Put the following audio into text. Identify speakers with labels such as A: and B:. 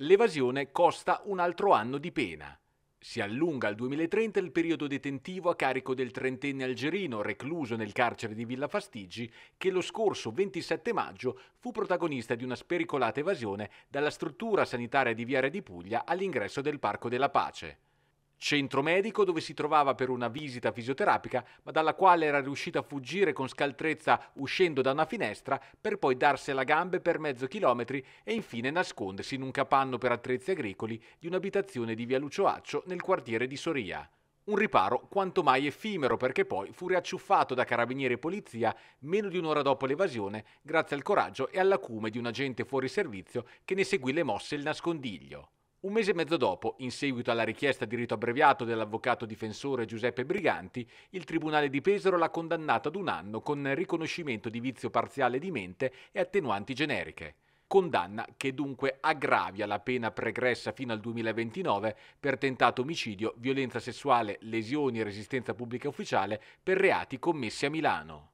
A: L'evasione costa un altro anno di pena. Si allunga al 2030 il periodo detentivo a carico del trentenne algerino recluso nel carcere di Villa Fastigi che lo scorso 27 maggio fu protagonista di una spericolata evasione dalla struttura sanitaria di Viare di Puglia all'ingresso del Parco della Pace centro medico dove si trovava per una visita fisioterapica, ma dalla quale era riuscita a fuggire con scaltrezza uscendo da una finestra per poi darsi alla gambe per mezzo chilometri e infine nascondersi in un capanno per attrezzi agricoli di un'abitazione di Via Lucioaccio nel quartiere di Soria. Un riparo quanto mai effimero perché poi fu riacciuffato da carabinieri e polizia meno di un'ora dopo l'evasione grazie al coraggio e all'acume di un agente fuori servizio che ne seguì le mosse e il nascondiglio. Un mese e mezzo dopo, in seguito alla richiesta di rito abbreviato dell'avvocato difensore Giuseppe Briganti, il Tribunale di Pesaro l'ha condannato ad un anno con riconoscimento di vizio parziale di mente e attenuanti generiche. Condanna che dunque aggravia la pena pregressa fino al 2029 per tentato omicidio, violenza sessuale, lesioni e resistenza pubblica ufficiale per reati commessi a Milano.